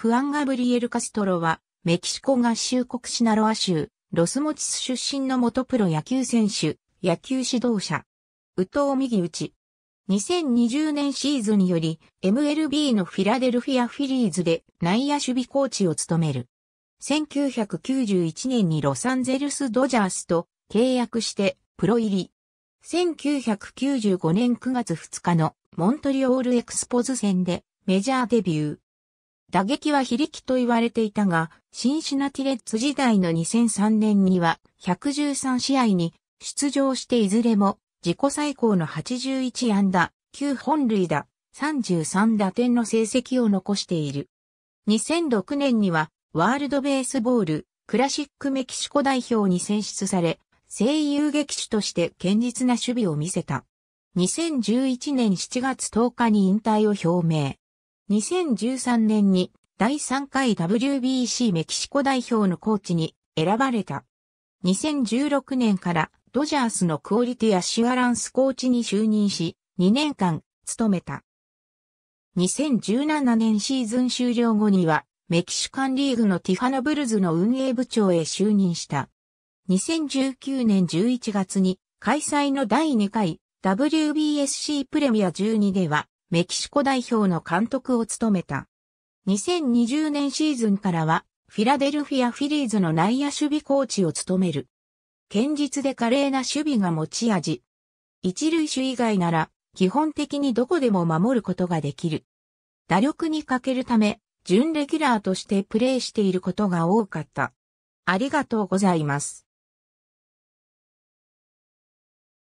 フアン・ガブリエル・カストロは、メキシコ合衆国シナロア州、ロスモチス出身の元プロ野球選手、野球指導者。宇藤右打ち。2020年シーズンにより、MLB のフィラデルフィアフィリーズで内野守備コーチを務める。1991年にロサンゼルスドジャースと契約してプロ入り。1995年9月2日のモントリオールエクスポズ戦でメジャーデビュー。打撃は非力と言われていたが、シンシナティレッツ時代の2003年には113試合に出場していずれも自己最高の81安打、9本塁打、33打点の成績を残している。2006年にはワールドベースボールクラシックメキシコ代表に選出され、声優劇手として堅実な守備を見せた。2011年7月10日に引退を表明。2013年に第3回 WBC メキシコ代表のコーチに選ばれた。2016年からドジャースのクオリティアシュアランスコーチに就任し、2年間務めた。2017年シーズン終了後には、メキシカンリーグのティファナブルズの運営部長へ就任した。2019年11月に開催の第2回 WBSC プレミア12ではメキシコ代表の監督を務めた。2020年シーズンからは、フィラデルフィア・フィリーズの内野守備コーチを務める。堅実で華麗な守備が持ち味。一塁手以外なら、基本的にどこでも守ることができる。打力に欠けるため、準レギュラーとしてプレーしていることが多かった。ありがとうございます。